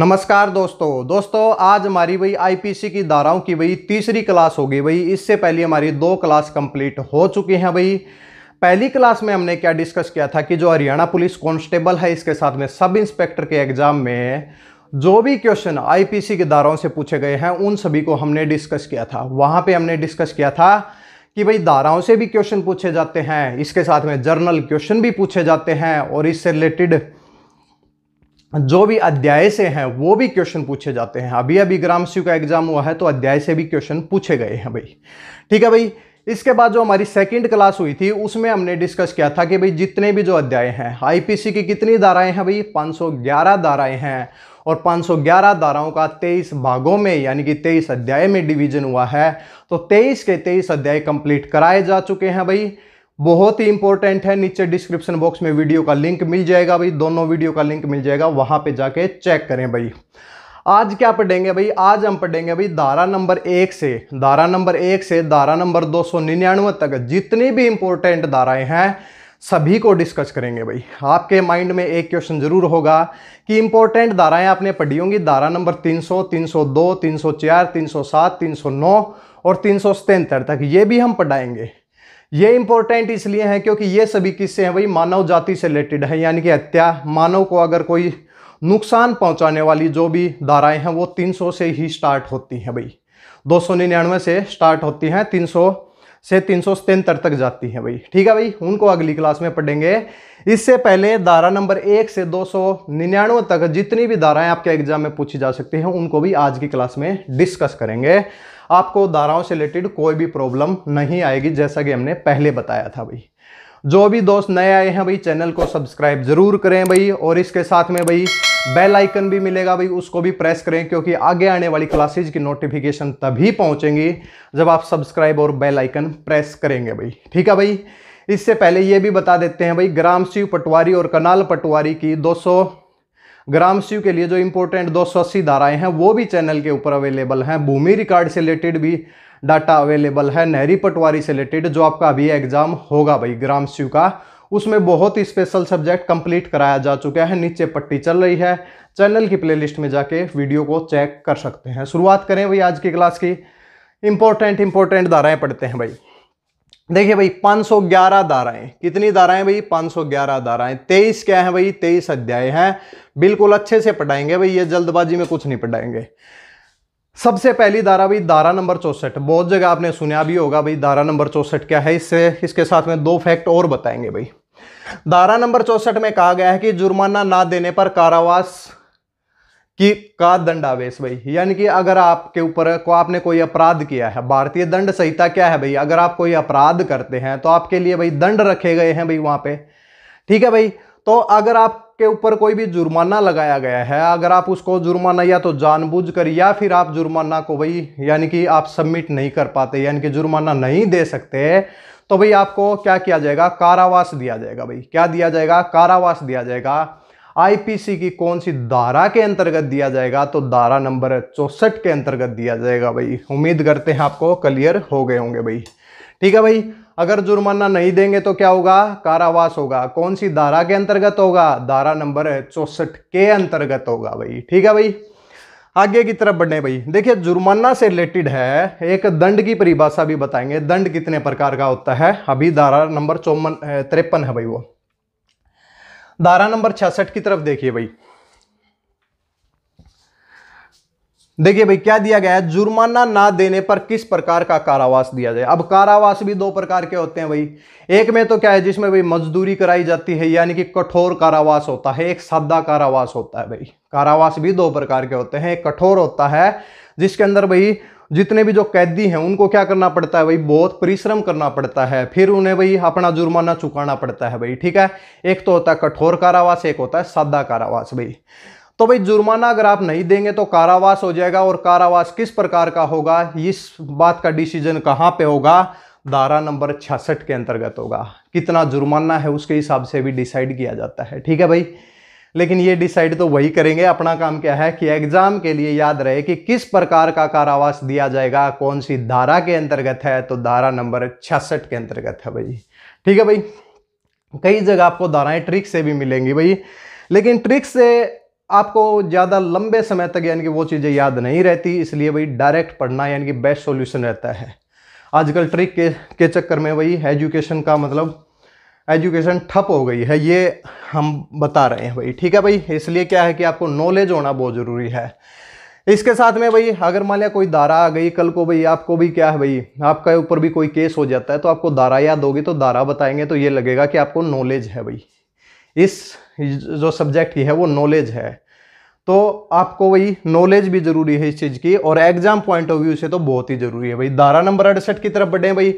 नमस्कार दोस्तों दोस्तों आज हमारी वही आईपीसी की धाराओं की वही तीसरी क्लास होगी वही इससे पहले हमारी दो क्लास कंप्लीट हो चुकी हैं वही पहली क्लास में हमने क्या डिस्कस किया था कि जो हरियाणा पुलिस कांस्टेबल है इसके साथ में सब इंस्पेक्टर के एग्जाम में जो भी क्वेश्चन आईपीसी की धाराओं से पूछे गए हैं उन सभी को हमने डिस्कस किया था वहाँ पर हमने डिस्कस किया था कि भाई धाराओं से भी क्वेश्चन पूछे जाते हैं इसके साथ में जर्नल क्वेश्चन भी पूछे जाते हैं और इससे रिलेटेड जो भी अध्याय से हैं वो भी क्वेश्चन पूछे जाते हैं अभी अभी ग्राम सी का एग्जाम हुआ है तो अध्याय से भी क्वेश्चन पूछे गए हैं भाई ठीक है भाई इसके बाद जो हमारी सेकंड क्लास हुई थी उसमें हमने डिस्कस किया था कि भाई जितने भी जो अध्याय हैं आईपीसी की कितनी धाराएं हैं भाई 511 धाराएं हैं और 511 धाराओं का 23 भागों में यानी कि 23 अध्याय में डिवीजन हुआ है तो 23 के 23 अध्याय कंप्लीट कराए जा चुके हैं भाई बहुत ही इंपॉर्टेंट है नीचे डिस्क्रिप्शन बॉक्स में वीडियो का लिंक मिल जाएगा भाई दोनों वीडियो का लिंक मिल जाएगा वहां पे जाके चेक करें भाई आज क्या पढ़ेंगे भाई आज हम पढ़ेंगे भाई धारा नंबर एक से धारा नंबर एक से धारा नंबर दो तक जितनी भी इंपॉर्टेंट धाराएं हैं सभी को डिस्कस करेंगे भाई आपके माइंड में एक क्वेश्चन जरूर होगा कि इंपॉर्टेंट धाराएं आपने पढ़ी होंगी धारा नंबर 300, 302, 304, 307, 309 और तीन तक ये भी हम पढ़ाएंगे ये इंपॉर्टेंट इसलिए है क्योंकि ये सभी किस्से हैं भाई मानव जाति से रिलेटेड है यानी कि हत्या मानव को अगर कोई नुकसान पहुंचाने वाली जो भी धाराएं हैं वो 300 से ही स्टार्ट होती हैं भाई दो से स्टार्ट होती हैं 300 से तीन तक जाती हैं भाई ठीक है भाई उनको अगली क्लास में पढ़ेंगे इससे पहले धारा नंबर एक से दो तक जितनी भी धाराएं आपके एग्जाम में पूछी जा सकती हैं उनको भी आज की क्लास में डिस्कस करेंगे आपको धाराओं से रिलेटेड कोई भी प्रॉब्लम नहीं आएगी जैसा कि हमने पहले बताया था भाई जो भी दोस्त नए आए हैं भाई चैनल को सब्सक्राइब जरूर करें भाई और इसके साथ में भाई बेल आइकन भी मिलेगा भाई उसको भी प्रेस करें क्योंकि आगे आने वाली क्लासेज की नोटिफिकेशन तभी पहुंचेंगी जब आप सब्सक्राइब और बेल आइकन प्रेस करेंगे भाई ठीक है भाई इससे पहले ये भी बता देते हैं भाई ग्राम शिव पटवारी और कनाल पटवारी की दो ग्राम शिव के लिए जो इम्पोर्टेंट अस्सी धाराएं हैं वो भी चैनल के ऊपर अवेलेबल हैं भूमि रिकॉर्ड से रिलेटेड भी डाटा अवेलेबल है नहरी पटवारी से रिलेटेड जो आपका अभी एग्जाम होगा भाई ग्राम शिव का उसमें बहुत ही स्पेशल सब्जेक्ट कंप्लीट कराया जा चुका है नीचे पट्टी चल रही है चैनल की प्लेलिस्ट में जाके वीडियो को चेक कर सकते हैं शुरुआत करें भाई आज की क्लास की इम्पोर्टेंट इम्पोर्टेंट धाराएँ पढ़ते हैं भाई देखिए भाई 511 धाराएं कितनी धाराएं भाई 511 धाराएं 23 क्या है भाई 23 अध्याय हैं बिल्कुल अच्छे से पढ़ाएंगे भाई ये जल्दबाजी में कुछ नहीं पढ़ाएंगे सबसे पहली धारा भाई धारा नंबर चौसठ बहुत जगह आपने सुना भी होगा भाई धारा नंबर चौसठ क्या है इससे इसके साथ में दो फैक्ट और बताएंगे भाई धारा नंबर चौसठ में कहा गया है कि जुर्माना ना देने पर कारावास कि का दंडावेश भाई यानी कि अगर आपके ऊपर को आपने कोई अपराध किया है भारतीय दंड संहिता क्या है भाई अगर आप कोई अपराध करते हैं तो आपके लिए भाई दंड रखे गए हैं भाई वहाँ पे ठीक है भाई तो अगर आपके ऊपर कोई भी जुर्माना लगाया गया है अगर आप उसको जुर्माना या तो जानबूझ कर या फिर आप जुर्माना को भाई यानी कि आप सबमिट नहीं कर पाते यानी कि जुर्माना नहीं दे सकते तो भाई आपको क्या किया जाएगा कारावास दिया जाएगा भाई क्या दिया जाएगा कारावास दिया जाएगा आईपीसी की कौन सी धारा के अंतर्गत दिया जाएगा तो धारा नंबर चौसठ के अंतर्गत दिया जाएगा भाई उम्मीद करते हैं आपको क्लियर हो गए होंगे भाई ठीक है भाई अगर जुर्माना नहीं देंगे तो क्या होगा कारावास होगा कौन सी धारा के अंतर्गत होगा धारा नंबर चौसठ के अंतर्गत होगा भाई ठीक है भाई आगे की तरफ बढ़ने भाई देखिए जुर्माना से रिलेटेड है एक दंड की परिभाषा भी बताएंगे दंड कितने प्रकार का होता है अभी धारा नंबर चौवन तिरपन है भाई वो धारा नंबर छियासठ की तरफ देखिए भाई देखिए भाई क्या दिया गया है जुर्माना ना देने पर किस प्रकार का कारावास दिया जाए अब कारावास भी दो प्रकार के होते हैं भाई एक में तो क्या है जिसमें भाई मजदूरी कराई जाती है यानी कि कठोर कारावास होता है एक सादा कारावास होता है भाई कारावास भी दो प्रकार के होते हैं एक कठोर होता है जिसके अंदर भाई जितने भी जो कैदी हैं उनको क्या करना पड़ता है भाई बहुत परिश्रम करना पड़ता है फिर उन्हें भाई अपना जुर्माना चुकाना पड़ता है भाई ठीक है एक तो होता है कठोर कारावास एक होता है सादा कारावास भाई तो भाई जुर्माना अगर आप नहीं देंगे तो कारावास हो जाएगा और कारावास किस प्रकार का होगा इस बात का डिसीजन कहाँ पे होगा धारा नंबर छियासठ के अंतर्गत होगा कितना जुर्माना है उसके हिसाब से भी डिसाइड किया जाता है ठीक है भाई लेकिन ये डिसाइड तो वही करेंगे अपना काम क्या है कि एग्ज़ाम के लिए याद रहे कि किस प्रकार का कारावास दिया जाएगा कौन सी धारा के अंतर्गत है तो धारा नंबर छियासठ के अंतर्गत है भाई ठीक है भाई कई जगह आपको धाराएँ ट्रिक से भी मिलेंगी भाई लेकिन ट्रिक से आपको ज़्यादा लंबे समय तक यानी कि वो चीज़ें याद नहीं रहती इसलिए भाई डायरेक्ट पढ़ना यानी कि बेस्ट सोल्यूशन रहता है आजकल ट्रिक के के चक्कर में वही एजुकेशन का मतलब एजुकेशन ठप हो गई है ये हम बता रहे हैं भाई ठीक है भाई इसलिए क्या है कि आपको नॉलेज होना बहुत ज़रूरी है इसके साथ में भाई अगर मान लिया कोई दारा आ गई कल को भाई आपको भी क्या है भाई आपके ऊपर भी कोई केस हो जाता है तो आपको दारा याद होगी तो दारा बताएंगे तो ये लगेगा कि आपको नॉलेज है भाई इस जो सब्जेक्ट ही है वो नॉलेज है तो आपको वही नॉलेज भी जरूरी है इस चीज़ की और एग्जाम पॉइंट ऑफ व्यू से तो बहुत ही जरूरी है भाई धारा नंबर अड़सठ की तरफ बढ़े भाई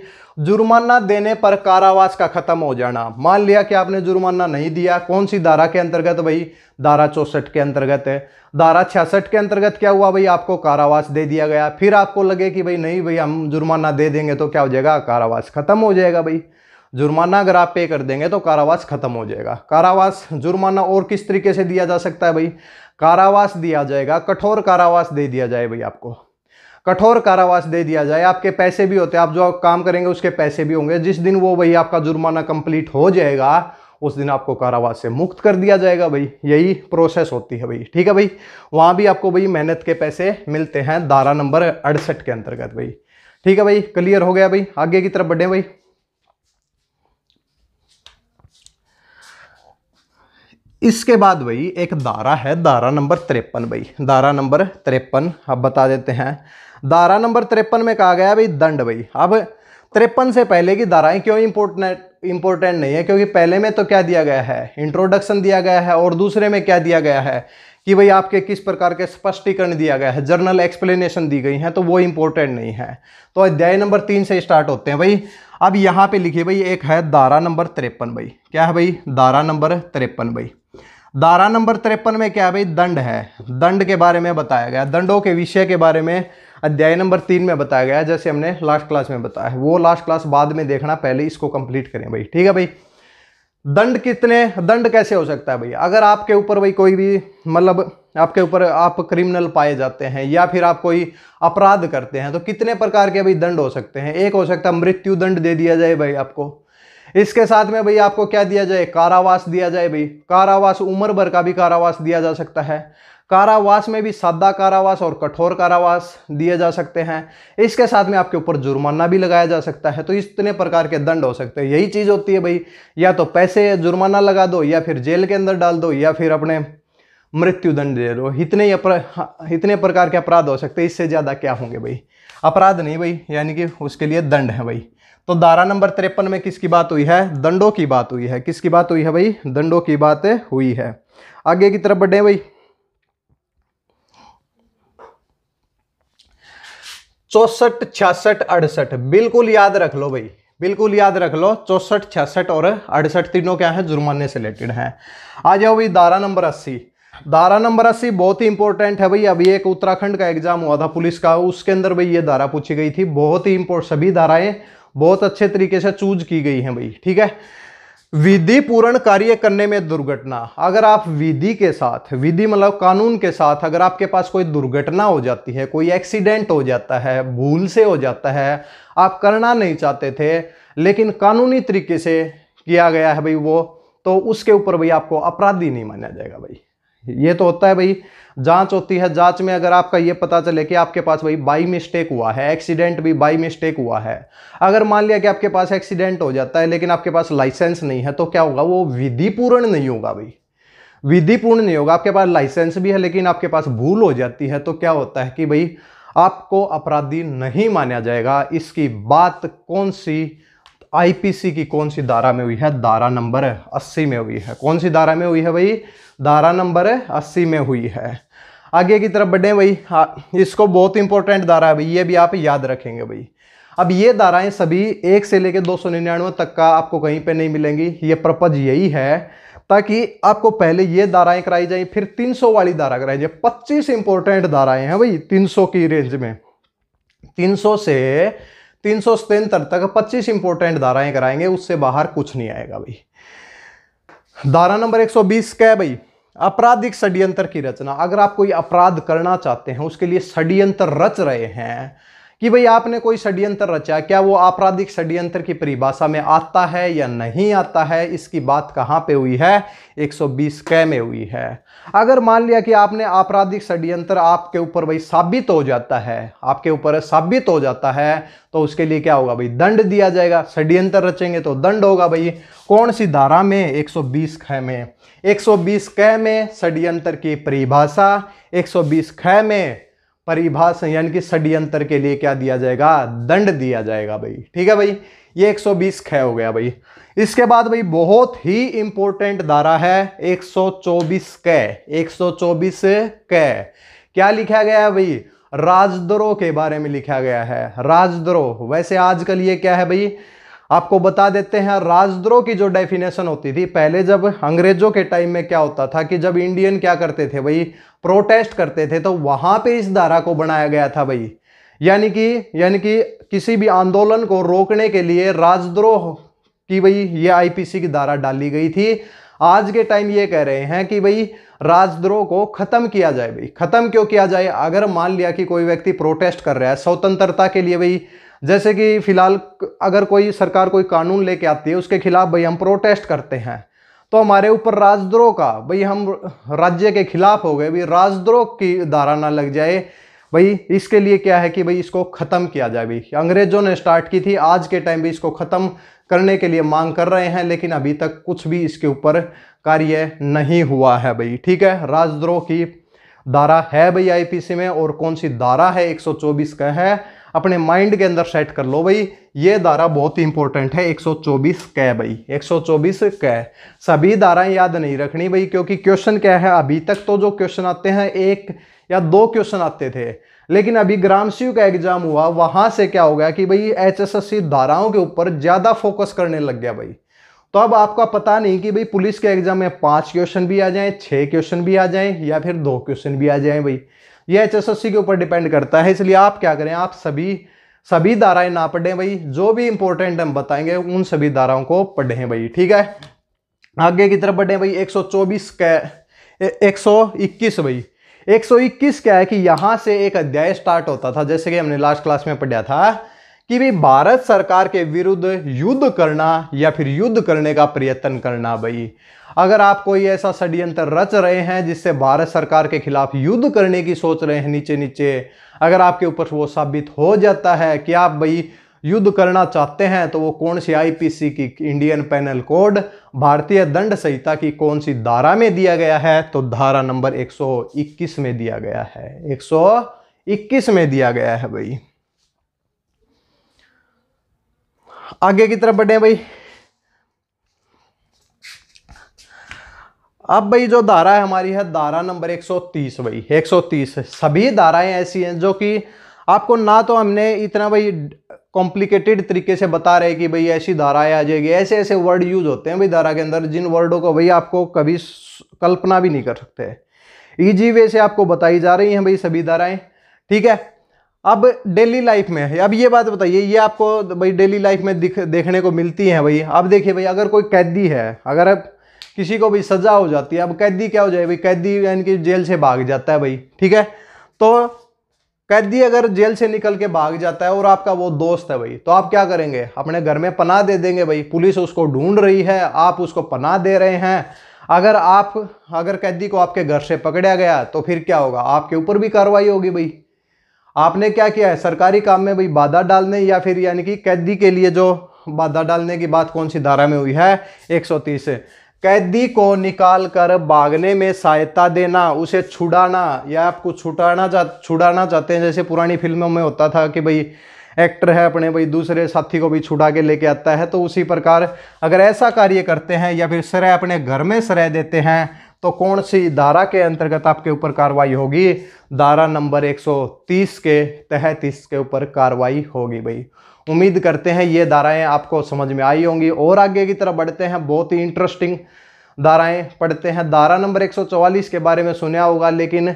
जुर्माना देने पर कारावास का खत्म हो जाना मान लिया कि आपने जुर्माना नहीं दिया कौन सी धारा के अंतर्गत भाई धारा चौसठ के अंतर्गत है धारा छियासठ के अंतर्गत क्या हुआ भाई आपको कारावास दे दिया गया फिर आपको लगे कि भाई नहीं भाई हम जुर्माना दे देंगे तो क्या हो जाएगा कारावास खत्म हो जाएगा भाई जुर्माना अगर आप पे कर देंगे तो कारावास खत्म हो जाएगा कारावास जुर्माना और किस तरीके से दिया जा सकता है भाई कारावास दिया जाएगा कठोर कारावास दे दिया जाए भाई आपको कठोर कारावास दे दिया जाए आपके पैसे भी होते हैं आप जो काम करेंगे उसके पैसे भी होंगे जिस दिन वो भाई आपका जुर्माना कंप्लीट हो जाएगा उस दिन आपको कारावास से मुक्त कर दिया जाएगा भाई यही प्रोसेस होती है भाई ठीक है भाई वहाँ भी आपको भाई मेहनत के पैसे मिलते हैं धारा नंबर अड़सठ के अंतर्गत भाई ठीक है भाई क्लियर हो गया भाई आगे की तरफ बढ़े भाई इसके बाद भाई एक दारा है दारा नंबर तिरपन भाई दारा नंबर तिरपन अब बता देते हैं धारा नंबर तिरपन में कहा गया भाई दंड भाई अब तिरपन से पहले की धाराएं क्यों इंपोर्टेंट इंपोर्टेंट नहीं है क्योंकि पहले में तो क्या दिया गया है इंट्रोडक्शन दिया गया है और दूसरे में क्या दिया गया है कि भाई आपके किस प्रकार के स्पष्टीकरण दिया गया है जर्नल एक्सप्लेनेशन दी गई है तो वो इंपॉर्टेंट नहीं है तो अध्याय नंबर तीन से स्टार्ट होते हैं भाई अब यहाँ पे लिखिए भाई एक है दारा नंबर तिरपन भाई क्या है भाई दारा नंबर तिरपन भाई दारा नंबर तिरपन में क्या है भाई दंड है दंड के बारे में बताया गया दंडों के विषय के बारे में अध्याय नंबर तीन में बताया गया जैसे हमने लास्ट क्लास में बताया वो लास्ट क्लास बाद में देखना पहले इसको कंप्लीट करें भाई ठीक है भाई दंड कितने दंड कैसे हो सकता है भैया अगर आपके ऊपर भाई कोई भी मतलब आपके ऊपर आप क्रिमिनल पाए जाते हैं या फिर आप कोई अपराध करते हैं तो कितने प्रकार के भाई दंड हो सकते हैं एक हो सकता है मृत्यु दंड दे दिया जाए भाई आपको इसके साथ में भाई आपको क्या दिया जाए कारावास दिया जाए भाई कारावास उम्र भर का भी कारावास दिया जा सकता है कारावास में भी सादा कारावास और कठोर कारावास दिए जा सकते हैं इसके साथ में आपके ऊपर जुर्माना भी लगाया जा सकता है तो इतने प्रकार के दंड हो सकते हैं यही चीज़ होती है भाई या तो पैसे जुर्माना लगा दो या फिर जेल के अंदर डाल दो या फिर अपने मृत्यु दंड दे दो इतने ही अपरा हाँ, इतने प्रकार के अपराध हो सकते हैं इससे ज़्यादा क्या होंगे भाई अपराध नहीं भाई यानी कि उसके लिए दंड है भाई तो धारा नंबर तिरपन में किसकी बात हुई है दंडों की बात हुई है किसकी बात हुई है भाई दंडों की बात हुई है आगे की तरफ बढ़े भाई चौसठ छियासठ अड़सठ बिल्कुल याद रख लो भाई बिल्कुल याद रख लो चौसठ छियासठ और अड़सठ तीनों क्या है जुर्माने से रिलेटेड हैं आ जाओ भाई दारा नंबर अस्सी दारा नंबर अस्सी बहुत ही इंपॉर्टेंट है भाई अभी एक उत्तराखंड का एग्जाम हुआ था पुलिस का उसके अंदर भाई ये धारा पूछी गई थी बहुत ही इंपोर्ट सभी धाराएं बहुत अच्छे तरीके से चूज की गई हैं भाई ठीक है विधि पूर्ण कार्य करने में दुर्घटना अगर आप विधि के साथ विधि मतलब कानून के साथ अगर आपके पास कोई दुर्घटना हो जाती है कोई एक्सीडेंट हो जाता है भूल से हो जाता है आप करना नहीं चाहते थे लेकिन कानूनी तरीके से किया गया है भाई वो तो उसके ऊपर भाई आपको अपराधी नहीं माना जाएगा भाई ये तो होता है भाई जांच होती है जांच में अगर आपका ये पता चले कि आपके पास वही बाई मिस्टेक हुआ है एक्सीडेंट भी बाई मिस्टेक हुआ है अगर मान लिया कि आपके पास एक्सीडेंट हो जाता है लेकिन आपके पास लाइसेंस नहीं है तो क्या होगा वो विधिपूर्ण नहीं होगा भाई विधिपूर्ण नहीं होगा आपके पास लाइसेंस भी है लेकिन आपके पास भूल हो जाती है तो क्या होता है कि भाई आपको अपराधी नहीं माना जाएगा इसकी बात कौन सी आईपीसी की कौन सी धारा में हुई है धारा नंबर 80 में हुई है कौन सी धारा में हुई है भाई धारा नंबर 80 में हुई है आगे की तरफ बढ़ें भाई हाँ इसको बहुत इंपॉर्टेंट धारा है भाई ये भी आप याद रखेंगे भाई अब ये धाराएं सभी एक से लेकर दो तक का आपको कहीं पे नहीं मिलेंगी ये प्रपज यही है ताकि आपको पहले ये धाराएं कराई जाए फिर 300 वाली धारा कराई जाए 25 इंपॉर्टेंट धाराएं हैं भाई 300 की रेंज में 300 से तीन सौ तक 25 इंपॉर्टेंट धाराएं कराएंगे उससे बाहर कुछ नहीं आएगा भाई धारा नंबर 120 क्या है भाई आपराधिक षड्यंत्र की रचना अगर आप कोई अपराध करना चाहते हैं उसके लिए षड्यंत्र रच रहे हैं कि भाई आपने कोई षड्यंत्र रचा क्या वो आपराधिक षड्यंत्र की परिभाषा में आता है या नहीं आता है इसकी बात कहाँ पे हुई है 120 कै में हुई है अगर मान लिया कि आपने आपराधिक षड्यंत्र आपके ऊपर भाई साबित हो जाता है आपके ऊपर साबित हो जाता है तो उसके लिए क्या होगा भाई दंड दिया जाएगा षड्यंत्र रचेंगे तो दंड होगा भाई कौन सी धारा में 120 खै में 120 ख में षड्यंत्र की परिभाषा 120 ख में परिभाष यानी कि षड्यंत्र के लिए क्या दिया जाएगा दंड दिया जाएगा भाई ठीक है भाई ये 120 ख हो गया भाई इसके बाद भाई बहुत ही इंपॉर्टेंट धारा है 124 सौ 124 क क्या लिखा गया है भाई राजद्रोह के बारे में लिखा गया है राजद्रोह वैसे आजकल ये क्या है भाई आपको बता देते हैं राजद्रोह की जो डेफिनेशन होती थी पहले जब अंग्रेजों के टाइम में क्या होता था कि जब इंडियन क्या करते थे भाई प्रोटेस्ट करते थे तो वहां पे इस धारा को बनाया गया था भाई यानी कि यानी कि किसी भी आंदोलन को रोकने के लिए राजद्रोह की भाई ये आईपीसी की धारा डाली गई थी आज के टाइम ये कह रहे हैं कि भाई राजद्रोह को खत्म किया जाए भाई खत्म क्यों किया जाए अगर मान लिया कि कोई व्यक्ति प्रोटेस्ट कर रहा है स्वतंत्रता के लिए भाई जैसे कि फ़िलहाल अगर कोई सरकार कोई कानून लेके आती है उसके खिलाफ भाई हम प्रोटेस्ट करते हैं तो हमारे ऊपर राजद्रोह का भाई हम राज्य के खिलाफ हो गए भाई राजद्रोह की धारा ना लग जाए भाई इसके लिए क्या है कि भाई इसको ख़त्म किया जाए भाई अंग्रेज़ों ने स्टार्ट की थी आज के टाइम भी इसको ख़त्म करने के लिए मांग कर रहे हैं लेकिन अभी तक कुछ भी इसके ऊपर कार्य नहीं हुआ है भाई ठीक है राजद्रोह की धारा है भाई आईपीसी में और कौन सी धारा है 124 का है अपने माइंड के अंदर सेट कर लो भाई ये धारा बहुत ही इंपॉर्टेंट है 124 कै भाई 124 कै सभी धाराएं याद नहीं रखनी भाई क्योंकि क्वेश्चन क्या है अभी तक तो जो क्वेश्चन आते हैं एक या दो क्वेश्चन आते थे लेकिन अभी ग्रामसीव का एग्जाम हुआ वहां से क्या हो गया कि भाई एच धाराओं के ऊपर ज़्यादा फोकस करने लग गया भाई तो अब आपका पता नहीं कि भाई पुलिस के एग्जाम में पांच क्वेश्चन भी आ जाएं छह क्वेश्चन भी आ जाएं या फिर दो क्वेश्चन भी आ जाएं भाई ये एच के ऊपर डिपेंड करता है इसलिए आप क्या करें आप सभी सभी धाराएं ना पढ़ें भाई जो भी इंपॉर्टेंट हम बताएंगे उन सभी धाराओं को पढ़ें भाई ठीक है आगे की तरफ बढ़ें भाई 124 का एक सौ इक्कीस भाई 121 क्या है कि यहाँ से एक अध्याय स्टार्ट होता था जैसे कि हमने लास्ट क्लास में पढ़ा था कि भाई भारत सरकार के विरुद्ध युद्ध करना या फिर युद्ध करने का प्रयत्न करना भाई अगर आप कोई ऐसा षड्यंत्र रच रहे हैं जिससे भारत सरकार के खिलाफ युद्ध करने की सोच रहे हैं नीचे नीचे अगर आपके ऊपर वो साबित हो जाता है कि आप भाई युद्ध करना चाहते हैं तो वो कौन सी आईपीसी की इंडियन पैनल कोड भारतीय दंड संहिता की कौन सी धारा में दिया गया है तो धारा नंबर 121 में दिया गया है 121 में दिया गया है भाई आगे की तरफ बढ़े भाई अब भाई जो धारा है हमारी है धारा नंबर 130 भाई 130 सभी धाराएं ऐसी हैं जो कि आपको ना तो हमने इतना भाई कॉम्प्लिकेटेड तरीके से बता रहे कि भाई ऐसी धाराएं आ जाएगी ऐसे ऐसे वर्ड यूज होते हैं भाई धारा के अंदर जिन वर्डों को भाई आपको कभी कल्पना भी नहीं कर सकते ईजी वे से आपको बताई जा रही हैं भाई सभी धाराएं ठीक है अब डेली लाइफ में अब ये बात बताइए ये आपको भाई डेली लाइफ में दिख देखने को मिलती है भाई अब देखिए भाई अगर कोई कैदी है अगर अब किसी को भी सज़ा हो जाती है अब कैदी क्या हो जाए भाई कैदी यानी कि जेल से भाग जाता है भाई ठीक है तो कैदी अगर जेल से निकल के भाग जाता है और आपका वो दोस्त है भाई तो आप क्या करेंगे अपने घर में पनाह दे देंगे भाई पुलिस उसको ढूंढ रही है आप उसको पनाह दे रहे हैं अगर आप अगर कैदी को आपके घर से पकड़ा गया तो फिर क्या होगा आपके ऊपर भी कार्रवाई होगी भाई आपने क्या किया है सरकारी काम में भाई बाधा डालने या फिर यानी कि कैदी के लिए जो बाधा डालने की बात कौन सी धारा में हुई है 130 से कैदी को निकाल कर भागने में सहायता देना उसे छुड़ाना या आपको छुटाना जा छुड़ाना चाहते हैं जैसे पुरानी फिल्मों में होता था कि भाई एक्टर है अपने भाई दूसरे साथी को भी छुड़ा के लेके आता है तो उसी प्रकार अगर ऐसा कार्य करते हैं या फिर सरह अपने घर में सरह देते हैं तो कौन सी धारा के अंतर्गत आपके ऊपर कार्रवाई होगी धारा नंबर 130 के तहत इसके ऊपर कार्रवाई होगी भाई उम्मीद करते हैं ये धाराएं आपको समझ में आई होंगी और आगे की तरफ बढ़ते हैं बहुत ही इंटरेस्टिंग धाराएं पढ़ते हैं धारा नंबर 144 के बारे में सुना होगा लेकिन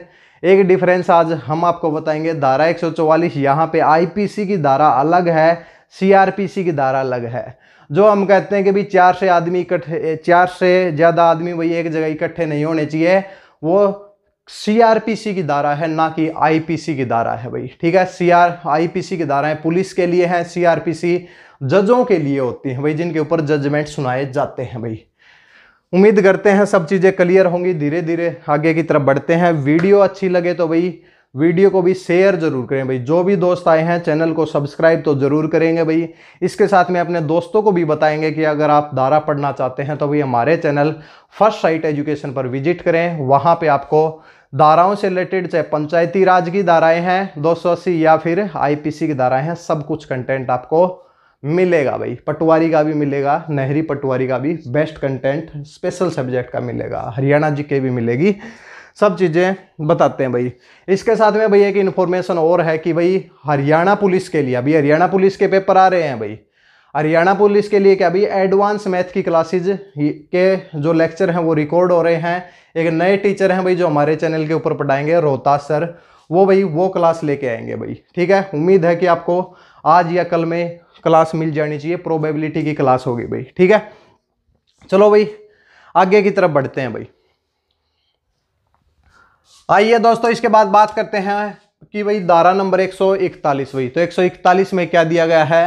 एक डिफरेंस आज हम आपको बताएंगे धारा 144 सौ चौवालीस यहाँ पे आईपीसी की धारा अलग है सी की धारा अलग है जो हम कहते हैं कि भाई चार से आदमी इकट्ठे चार से ज़्यादा आदमी वही एक जगह इकट्ठे नहीं होने चाहिए वो सीआरपीसी की धारा है ना कि आईपीसी की धारा है भाई ठीक है सी आर आईपीसी की है पुलिस के लिए है सीआरपीसी जजों के लिए होती है भाई जिनके ऊपर जजमेंट सुनाए जाते हैं भाई उम्मीद करते हैं सब चीज़ें क्लियर होंगी धीरे धीरे आगे की तरफ बढ़ते हैं वीडियो अच्छी लगे तो भाई वीडियो को भी शेयर जरूर करें भाई जो भी दोस्त आए हैं चैनल को सब्सक्राइब तो ज़रूर करेंगे भाई इसके साथ में अपने दोस्तों को भी बताएंगे कि अगर आप दारा पढ़ना चाहते हैं तो भाई हमारे चैनल फर्स्ट साइट एजुकेशन पर विजिट करें वहाँ पर आपको दाराओं से रिलेटेड चाहे पंचायती राज की धाराएँ हैं दो या फिर आई की धाराएँ हैं सब कुछ कंटेंट आपको मिलेगा भाई पटवारी का भी मिलेगा नहरी पटवारी का भी बेस्ट कंटेंट स्पेशल सब्जेक्ट का मिलेगा हरियाणा जी के भी मिलेगी सब चीज़ें बताते हैं भाई इसके साथ में भाई एक इन्फॉर्मेशन और है कि भाई हरियाणा पुलिस के लिए अभी हरियाणा पुलिस के पेपर आ रहे हैं भाई हरियाणा पुलिस के लिए क्या अभी एडवांस मैथ की क्लासेज के जो लेक्चर हैं वो रिकॉर्ड हो रहे हैं एक नए टीचर हैं भाई जो हमारे चैनल के ऊपर पढ़ाएंगे रोहतास सर वो भाई वो क्लास लेके आएंगे भाई ठीक है उम्मीद है कि आपको आज या कल में क्लास मिल जानी चाहिए प्रोबेबिलिटी की क्लास होगी भाई ठीक है चलो भाई आगे की तरफ बढ़ते हैं भाई आइए दोस्तों इसके बाद बात करते हैं कि भाई दारा नंबर 141 वही तो 141 में क्या दिया गया है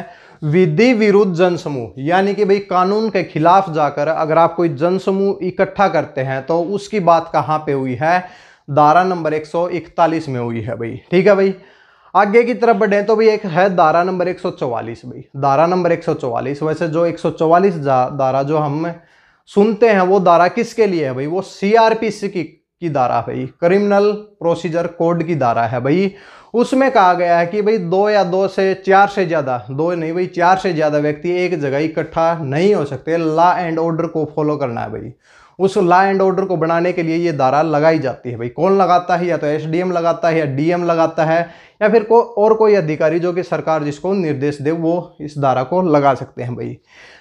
विधि विरुद्ध जनसमूह यानी कि भाई कानून के खिलाफ जाकर अगर आप कोई जनसमूह इकट्ठा करते हैं तो उसकी बात कहाँ पे हुई है दारा नंबर 141 में हुई है भाई ठीक है भाई आगे की तरफ बढ़े तो भाई एक है दारा नंबर 144 भाई दारा नंबर 144 वैसे जो 144 दारा जो हम सुनते हैं वो दारा किसके लिए है भाई वो सीआरपीसी की की धारा भाई क्रिमिनल प्रोसीजर कोड की धारा है भाई उसमें कहा गया है कि भाई दो या दो से चार से ज़्यादा दो नहीं भाई चार से ज़्यादा व्यक्ति एक जगह इकट्ठा नहीं हो सकते लॉ एंड ऑर्डर को फॉलो करना है भाई उस लॉ एंड ऑर्डर को बनाने के लिए ये धारा लगाई जाती है भाई कौन लगाता है या तो एसडीएम लगाता है या डीएम लगाता है या फिर को और कोई अधिकारी जो कि सरकार जिसको निर्देश दे वो इस धारा को लगा सकते हैं भाई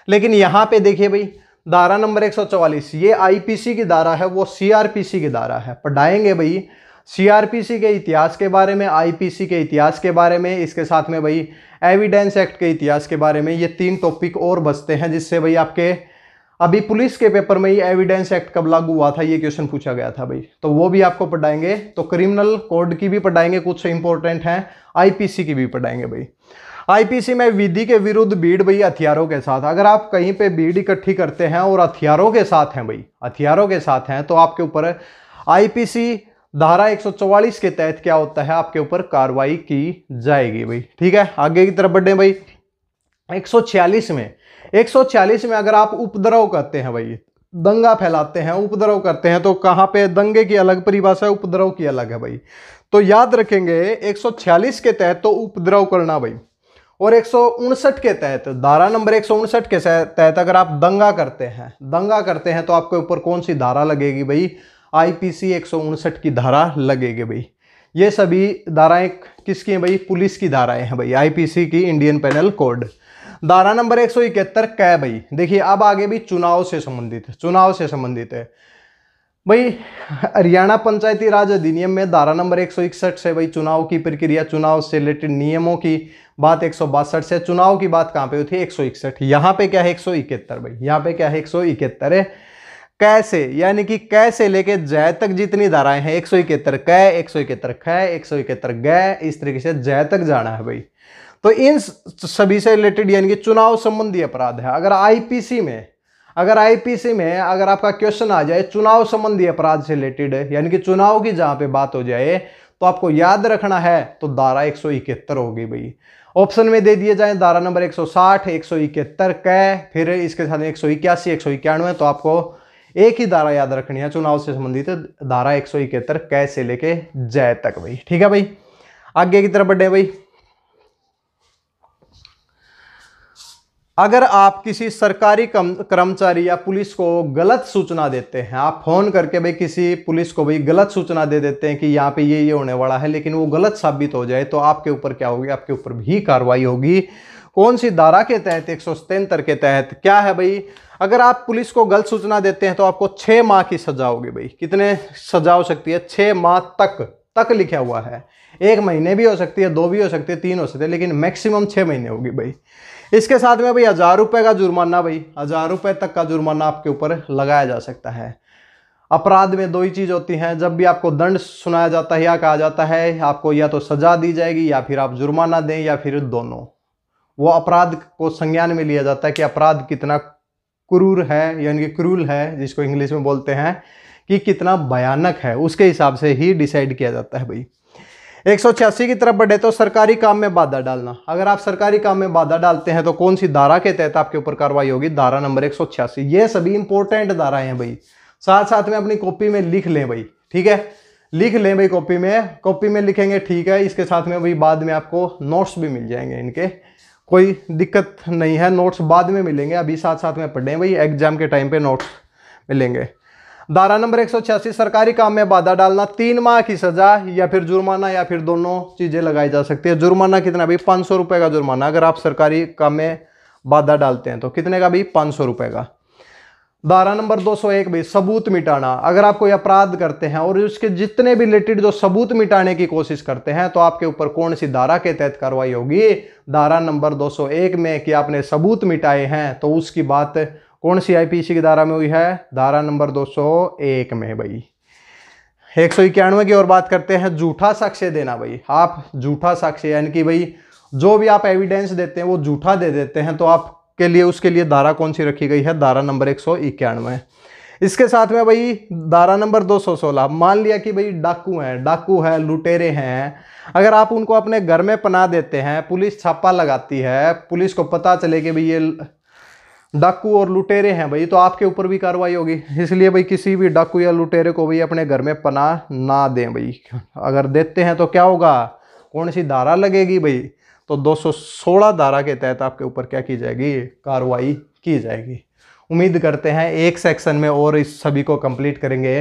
लेकिन यहाँ पे देखिए भाई धारा नंबर 144 ये आईपीसी की धारा है वो सीआरपीसी की धारा है पढ़ाएंगे भाई सीआरपीसी के इतिहास के बारे में आईपीसी के इतिहास के बारे में इसके साथ में भाई एविडेंस एक्ट के इतिहास के बारे में ये तीन टॉपिक और बचते हैं जिससे भाई आपके अभी पुलिस के पेपर में ही एविडेंस एक्ट कब लागू हुआ था ये क्वेश्चन पूछा गया था भाई तो वो भी आपको पढ़ाएंगे तो क्रिमिनल कोड की भी पढ़ाएंगे कुछ इंपॉर्टेंट हैं आईपीसी की भी पढ़ाएंगे भाई आईपीसी में विधि के विरुद्ध भीड़ भाई हथियारों के साथ अगर आप कहीं पे भीड़ इकट्ठी करते हैं और हथियारों के साथ हैं भाई हथियारों के साथ हैं तो आपके ऊपर आईपीसी धारा 144 के तहत क्या होता है आपके ऊपर कार्रवाई की जाएगी भाई ठीक है आगे की तरफ बढ़े भाई 146 में 146 में अगर आप उपद्रव करते हैं भाई दंगा फैलाते हैं उपद्रव करते हैं तो कहाँ पे दंगे की अलग परिभाषा है उपद्रव की अलग है भाई तो याद रखेंगे 146 के तहत तो उपद्रव करना भाई और एक के तहत धारा नंबर एक के तहत अगर आप दंगा करते हैं दंगा करते हैं तो आपके ऊपर कौन सी धारा लगेगी भाई आईपीसी एक की धारा लगेगी भाई ये सभी धाराएं किसकी हैं भाई पुलिस की धाराएं हैं भाई आईपीसी की इंडियन पेनल कोड धारा नंबर एक सौ इकहत्तर कै भाई देखिए अब आगे भी चुनाव से संबंधित है चुनाव से संबंधित है भाई हरियाणा पंचायती राज अधिनियम में धारा नंबर एक से भाई चुनाव की प्रक्रिया चुनाव से रिलेटेड नियमों की बात एक से चुनाव की बात कहाँ पे हुई थी एक सौ इकसठ यहाँ पे क्या है एक सौ इकहत्तर भाई यहाँ पे क्या है एक सौ इकहत्तर है कैसे यानी कि कैसे लेके जय तक जितनी धाराएं हैं एक सौ इकहत्तर कै एक सौ इकहत्तर ख एक सौ इकहत्तर गय इस तरीके से जय तक जाना है भाई तो इन सभी से रिलेटेड यानी कि चुनाव संबंधी अपराध है अगर आईपीसी में अगर आईपीसी में अगर आपका क्वेश्चन आ जाए चुनाव संबंधी अपराध से रिलेटेड यानी कि चुनाव की जहाँ पे बात हो जाए तो आपको याद रखना है तो धारा एक सौ इकहत्तर होगी भाई ऑप्शन में दे दिए जाए धारा नंबर एक सौ साठ एक सौ इकहत्तर क फिर इसके साथ एक सौ इक्यासी एक सौ इक्यानवे तो आपको एक ही धारा याद रखनी है चुनाव से संबंधित धारा एक सौ इकहत्तर कै से लेके जय तक भाई ठीक है भाई आगे की तरफ बढ़े भाई अगर आप किसी सरकारी कर्मचारी या पुलिस को गलत सूचना देते हैं आप फ़ोन करके भाई किसी पुलिस को भाई गलत सूचना दे देते हैं कि यहाँ पे ये ये होने वाला है लेकिन वो गलत साबित हो जाए तो आपके ऊपर क्या होगी आपके ऊपर भी कार्रवाई होगी कौन सी धारा के तहत एक के तहत क्या है भाई अगर आप पुलिस को गलत सूचना देते हैं तो आपको छः माह की सजा होगी भाई कितने सजा हो सकती है छः माह तक तक लिखा हुआ है एक महीने भी हो सकती है दो भी हो सकती है तीन हो सकते हैं लेकिन मैक्सिमम छः महीने होगी भाई इसके साथ में भाई हज़ार रुपये का जुर्माना भाई हज़ार रुपये तक का जुर्माना आपके ऊपर लगाया जा सकता है अपराध में दो ही चीज़ होती हैं जब भी आपको दंड सुनाया जाता है या कहा जाता है आपको या तो सज़ा दी जाएगी या फिर आप जुर्माना दें या फिर दोनों वो अपराध को संज्ञान में लिया जाता है कि अपराध कितना क्रूर है यानी कि क्रूल है जिसको इंग्लिश में बोलते हैं कि कितना भयानक है उसके हिसाब से ही डिसाइड किया जाता है भाई एक की तरफ बढ़े तो सरकारी काम में बाधा डालना अगर आप सरकारी काम में बाधा डालते हैं तो कौन सी धारा के तहत आपके ऊपर कार्रवाई होगी धारा नंबर एक ये सभी इंपॉर्टेंट धाराएं हैं भाई साथ साथ में अपनी कॉपी में लिख लें भाई ठीक है लिख लें भाई कॉपी में कॉपी में लिखेंगे ठीक है इसके साथ में भाई बाद में आपको नोट्स भी मिल जाएंगे इनके कोई दिक्कत नहीं है नोट्स बाद में मिलेंगे अभी साथ साथ में पढ़ें भाई एग्जाम के टाइम पे नोट्स मिलेंगे धारा नंबर एक सरकारी काम में बाधा डालना तीन माह की सजा या फिर जुर्माना या फिर दोनों चीज़ें लगाई जा सकती है जुर्माना कितना भी पांच सौ का जुर्माना अगर आप सरकारी काम में बाधा डालते हैं तो कितने का भी पांच सौ का धारा नंबर 201 भी सबूत मिटाना अगर आप कोई अपराध करते हैं और उसके जितने भी रिलेटेड जो सबूत मिटाने की कोशिश करते हैं तो आपके ऊपर कौन सी धारा के तहत कार्रवाई होगी धारा नंबर 201 में कि आपने सबूत मिटाए हैं तो उसकी बात कौन सी आईपीसी की धारा में हुई है धारा नंबर 201 में भाई एक सौ इक्यानवे की और बात करते हैं झूठा साक्ष्य देना भाई आप झूठा साक्ष्य यानी कि भाई जो भी आप एविडेंस देते हैं वो झूठा दे देते हैं तो आपके लिए उसके लिए धारा कौन सी रखी गई है धारा नंबर एक सौ इक्यानवे इसके साथ में भाई धारा नंबर 216 मान लिया कि भाई डाकू हैं डाकू है लुटेरे हैं अगर आप उनको अपने घर में पना देते हैं पुलिस छापा लगाती है पुलिस को पता चले कि भाई ये डाकू और लुटेरे हैं भाई तो आपके ऊपर भी कार्रवाई होगी इसलिए भाई किसी भी डाकू या लुटेरे को भाई अपने घर में पनाह ना दें भाई अगर देते हैं तो क्या होगा कौन सी धारा लगेगी भाई तो 216 धारा के तहत आपके ऊपर क्या की जाएगी कार्रवाई की जाएगी उम्मीद करते हैं एक सेक्शन में और इस सभी को कंप्लीट करेंगे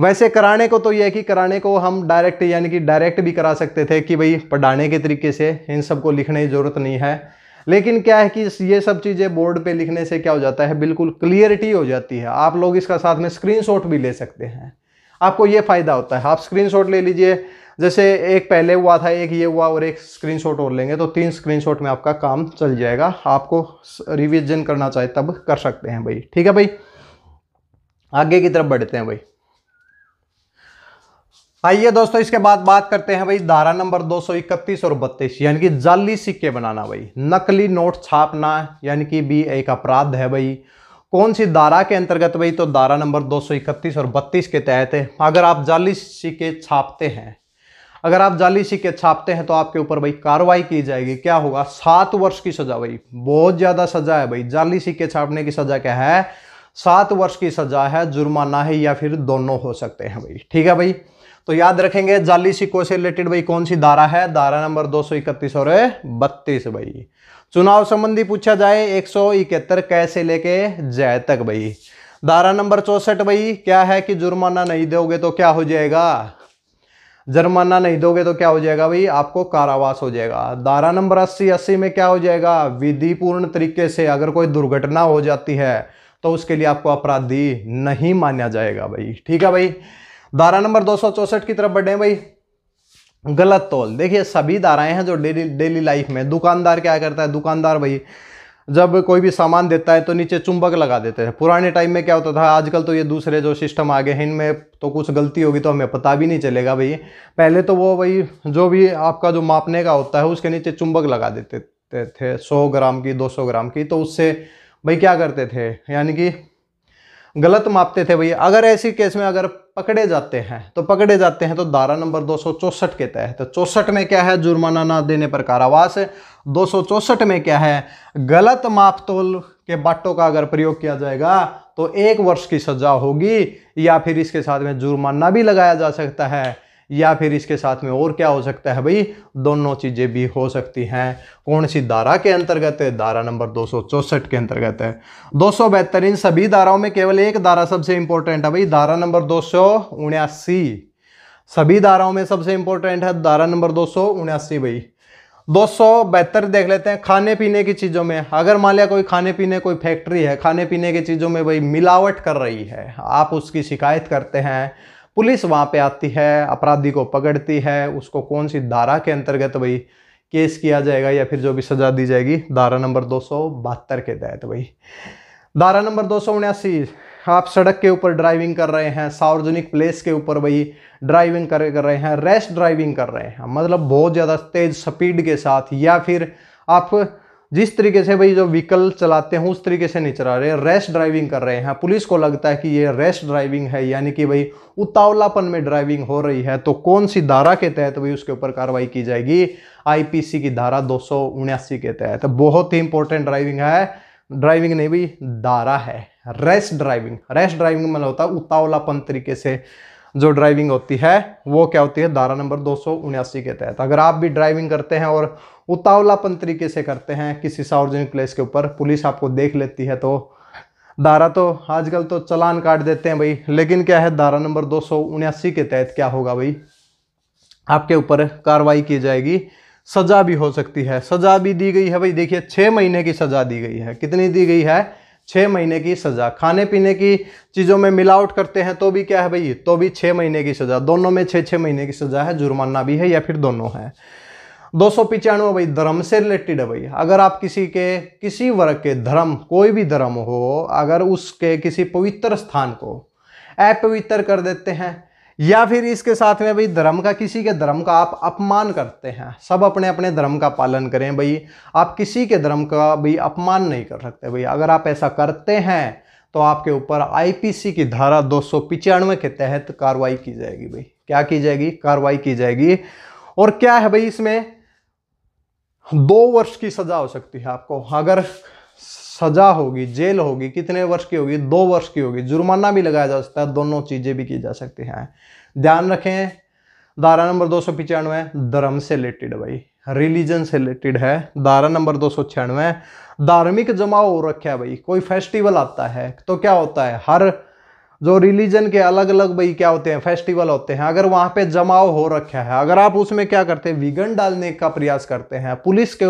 वैसे कराने को तो यह है कि कराने को हम डायरेक्ट यानी कि डायरेक्ट भी करा सकते थे कि भाई पढ़ाने के तरीके से इन सबको लिखने की ज़रूरत नहीं है लेकिन क्या है कि ये सब चीज़ें बोर्ड पे लिखने से क्या हो जाता है बिल्कुल क्लियरिटी हो जाती है आप लोग इसका साथ में स्क्रीनशॉट भी ले सकते हैं आपको ये फ़ायदा होता है आप स्क्रीनशॉट ले लीजिए जैसे एक पहले हुआ था एक ये हुआ और एक स्क्रीनशॉट और लेंगे तो तीन स्क्रीनशॉट में आपका काम चल जाएगा आपको रिविजन करना चाहे तब कर सकते हैं भाई ठीक है भाई आगे की तरफ बढ़ते हैं भाई आइए दोस्तों इसके बाद बात करते हैं भाई धारा नंबर 231 और बत्तीस यानी कि जाली सिक्के बनाना भाई नकली नोट छापना यानी कि भी एक अपराध है भाई कौन सी धारा के अंतर्गत भाई तो धारा नंबर 231 और 32 के तहत अगर आप जाली सिक्के छापते हैं अगर आप जाली सिक्के छापते हैं तो आपके ऊपर भाई कार्रवाई की जाएगी क्या होगा सात वर्ष की सजा भाई बहुत ज़्यादा सजा है भाई जाली सिक्के छापने की सजा क्या है सात वर्ष की सजा है जुर्माना है या फिर दोनों हो सकते हैं भाई ठीक है भाई तो याद रखेंगे जाली सिक्कों से रिलेटेड भाई कौन सी धारा है धारा नंबर दो और बत्तीस भाई चुनाव संबंधी पूछा जाए एक सौ इकहत्तर कैसे लेके जय तक भाई धारा नंबर चौसठ भाई क्या है कि जुर्माना नहीं दोगे तो क्या हो जाएगा जुर्माना नहीं दोगे तो क्या हो जाएगा भाई आपको कारावास हो जाएगा धारा नंबर अस्सी अस्सी में क्या हो जाएगा विधि पूर्ण तरीके से अगर कोई दुर्घटना हो जाती है तो उसके लिए आपको अपराधी नहीं माना जाएगा भाई ठीक है भाई धारा नंबर दो की तरफ बढ़े भाई गलत तोल देखिए सभी धाराएं हैं जो डेली डेली लाइफ में दुकानदार क्या करता है दुकानदार भाई जब कोई भी सामान देता है तो नीचे चुंबक लगा देते हैं पुराने टाइम में क्या होता था आजकल तो ये दूसरे जो सिस्टम आ गए हैं इनमें तो कुछ गलती होगी तो हमें पता भी नहीं चलेगा भाई पहले तो वो भाई जो भी आपका जो मापने का होता है उसके नीचे चुंबक लगा देते थे सौ ग्राम की दो सौ ग्राम की तो उससे भाई क्या करते थे यानी कि गलत मापते थे भैया अगर ऐसी केस में अगर पकड़े जाते हैं तो पकड़े जाते हैं तो धारा नंबर दो के तहत तो चौसठ में क्या है जुर्माना ना देने पर कारावास दो में क्या है गलत मापतोल के बाटों का अगर प्रयोग किया जाएगा तो एक वर्ष की सजा होगी या फिर इसके साथ में जुर्माना भी लगाया जा सकता है या फिर इसके साथ में और क्या हो सकता है भाई दोनों चीज़ें भी हो सकती हैं कौन सी धारा के अंतर्गत है धारा नंबर दो के अंतर्गत है दो इन सभी धाराओं में केवल एक धारा सबसे इंपॉर्टेंट है भाई धारा नंबर दो सभी धाराओं में सबसे इंपॉर्टेंट है धारा नंबर दो भाई दो देख लेते हैं खाने पीने की चीज़ों में अगर मान लिया कोई खाने पीने कोई फैक्ट्री है खाने पीने की चीज़ों में भाई मिलावट कर रही है आप उसकी शिकायत करते हैं पुलिस वहाँ पे आती है अपराधी को पकड़ती है उसको कौन सी धारा के अंतर्गत भाई केस किया जाएगा या फिर जो भी सजा दी जाएगी धारा नंबर दो के तहत भाई धारा नंबर दो आप सड़क के ऊपर ड्राइविंग कर रहे हैं सार्वजनिक प्लेस के ऊपर भाई ड्राइविंग कर कर रहे हैं रेस्ट ड्राइविंग कर रहे हैं मतलब बहुत ज़्यादा तेज़ स्पीड के साथ या फिर आप जिस तरीके से भाई जो व्हीकल चलाते हैं उस तरीके से नहीं चला रहे रेस ड्राइविंग कर रहे हैं पुलिस को लगता है कि ये रेस ड्राइविंग है यानी कि भाई उतावलापन में ड्राइविंग हो रही है तो कौन सी धारा के तहत भाई उसके ऊपर कार्रवाई की जाएगी आईपीसी की धारा दो के तहत बहुत ही इंपॉर्टेंट ड्राइविंग है ड्राइविंग नहीं भाई धारा है रेस ड्राइविंग रेस ड्राइविंग मतलब होता है उतावलापन तरीके से जो ड्राइविंग होती है वो क्या होती है धारा नंबर दो के तहत अगर आप भी ड्राइविंग करते हैं और उतावलापन तरीके से करते हैं किसी सार्वजनिक प्लेस के ऊपर पुलिस आपको देख लेती है तो दारा तो आजकल तो चलान काट देते हैं भाई लेकिन क्या है दारा नंबर दो के तहत क्या होगा भाई आपके ऊपर कार्रवाई की जाएगी सज़ा भी हो सकती है सज़ा भी दी गई है भाई देखिए छः महीने की सज़ा दी गई है कितनी दी गई है छः महीने की सज़ा खाने पीने की चीज़ों में मिलावट करते हैं तो भी क्या है भाई तो भी छः महीने की सज़ा दोनों में छः छः महीने की सज़ा है जुर्माना भी है या फिर दोनों है दो सौ पिचानवे भाई धर्म से रिलेटेड है भाई अगर आप किसी के किसी वर्ग के धर्म कोई भी धर्म हो अगर उसके किसी पवित्र स्थान को अपवित्र कर देते हैं या फिर इसके साथ में भाई धर्म का किसी के धर्म का आप अपमान करते हैं सब अपने अपने धर्म का पालन करें भाई आप किसी के धर्म का भाई अपमान नहीं कर सकते भाई अगर आप ऐसा करते हैं तो आपके ऊपर आईपीसी की धारा दो के तहत कार्रवाई की जाएगी भाई क्या की जाएगी कार्रवाई की जाएगी और क्या है भाई इसमें दो वर्ष की सजा हो सकती है आपको अगर सजा होगी जेल होगी कितने वर्ष की होगी दो वर्ष की होगी जुर्माना भी लगाया जा सकता है दोनों चीज़ें भी की जा सकती हैं ध्यान रखें धारा नंबर दो सौ धर्म से रिलेटेड भाई रिलीजन से रिलेटेड है धारा नंबर दो सौ छियानवे धार्मिक जमाव हो रखे भाई कोई फेस्टिवल आता है तो क्या होता है हर जो रिलीजन के अलग अलग भाई क्या होते हैं फेस्टिवल होते हैं अगर वहाँ पे जमाव हो रखा है अगर आप उसमें क्या करते हैं विघन डालने का प्रयास करते हैं पुलिस के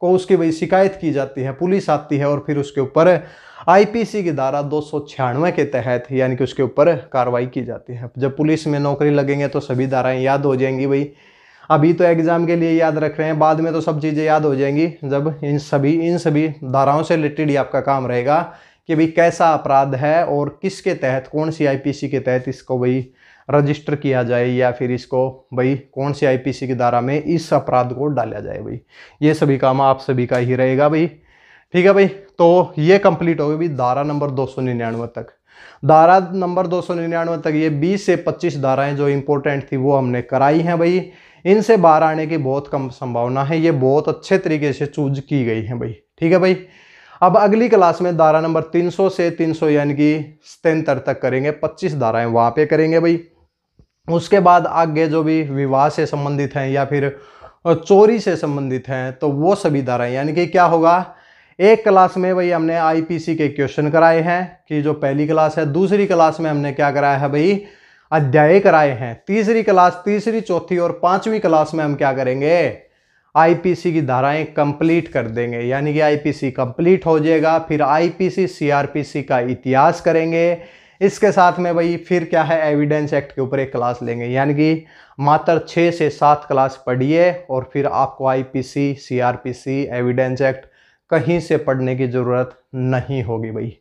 को उसकी भाई शिकायत की जाती है पुलिस आती है और फिर उसके ऊपर आईपीसी की धारा दो के तहत यानी कि उसके ऊपर कार्रवाई की जाती है जब पुलिस में नौकरी लगेंगे तो सभी धाराएँ याद हो जाएंगी भाई अभी तो एग्ज़ाम के लिए याद रख रहे हैं बाद में तो सब चीज़ें याद हो जाएंगी जब इन सभी इन सभी धाराओं से रिलेटेड ही आपका काम रहेगा कि भाई कैसा अपराध है और किसके तहत कौन सी आईपीसी के तहत इसको भाई रजिस्टर किया जाए या फिर इसको भाई कौन सी आईपीसी की धारा में इस अपराध को डाला जाए भाई ये सभी काम आप सभी का ही रहेगा भाई ठीक है भाई तो ये कंप्लीट हो गई भाई धारा नंबर दो तक धारा नंबर दो तक ये 20 से 25 धाराएं जो इम्पोर्टेंट थी वो हमने कराई हैं भाई इनसे बाहर आने की बहुत कम संभावना है ये बहुत अच्छे तरीके से चूज की गई हैं भाई ठीक है भाई अब अगली क्लास में धारा नंबर 300 से 300 यानी कि सतहत्तर तक करेंगे 25 धाराएं वहाँ पे करेंगे भाई उसके बाद आगे जो भी विवाह से संबंधित हैं या फिर चोरी से संबंधित हैं तो वो सभी धाराएं यानी कि क्या होगा एक क्लास में भाई हमने आईपीसी के क्वेश्चन कराए हैं कि जो पहली क्लास है दूसरी क्लास में हमने क्या कराया है भाई अध्याय कराए हैं तीसरी क्लास तीसरी चौथी और पांचवी क्लास में हम क्या करेंगे आईपीसी की धाराएं कंप्लीट कर देंगे यानी कि आईपीसी कंप्लीट हो जाएगा फिर आईपीसी सीआरपीसी का इतिहास करेंगे इसके साथ में भाई फिर क्या है एविडेंस एक्ट के ऊपर एक क्लास लेंगे यानी कि मात्र छः से सात क्लास पढ़िए और फिर आपको आईपीसी सीआरपीसी एविडेंस एक्ट कहीं से पढ़ने की ज़रूरत नहीं होगी भाई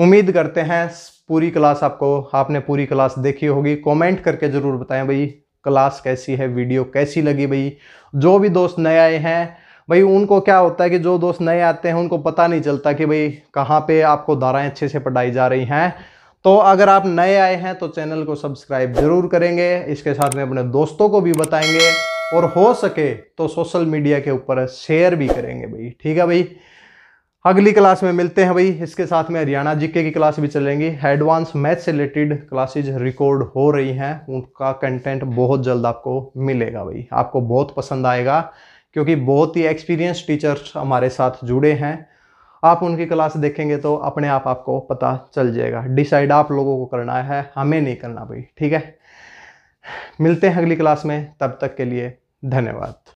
उम्मीद करते हैं पूरी क्लास आपको आपने पूरी क्लास देखी होगी कमेंट करके ज़रूर बताएं भाई क्लास कैसी है वीडियो कैसी लगी भाई जो भी दोस्त नए आए हैं भाई उनको क्या होता है कि जो दोस्त नए आते हैं उनको पता नहीं चलता कि भाई कहाँ पे आपको धाराएँ अच्छे से पढ़ाई जा रही हैं तो अगर आप नए आए हैं तो चैनल को सब्सक्राइब जरूर करेंगे इसके साथ में अपने दोस्तों को भी बताएंगे और हो सके तो सोशल मीडिया के ऊपर शेयर भी करेंगे भाई ठीक है भाई अगली क्लास में मिलते हैं भाई इसके साथ में हरियाणा जीके की क्लास भी चलेंगी एडवांस मैथ से रिलेटेड क्लासेज रिकॉर्ड हो रही हैं उनका कंटेंट बहुत जल्द आपको मिलेगा भाई आपको बहुत पसंद आएगा क्योंकि बहुत ही एक्सपीरियंस टीचर्स हमारे साथ जुड़े हैं आप उनकी क्लास देखेंगे तो अपने आप आपको पता चल जाएगा डिसाइड आप लोगों को करना है हमें नहीं करना भाई ठीक है मिलते हैं अगली क्लास में तब तक के लिए धन्यवाद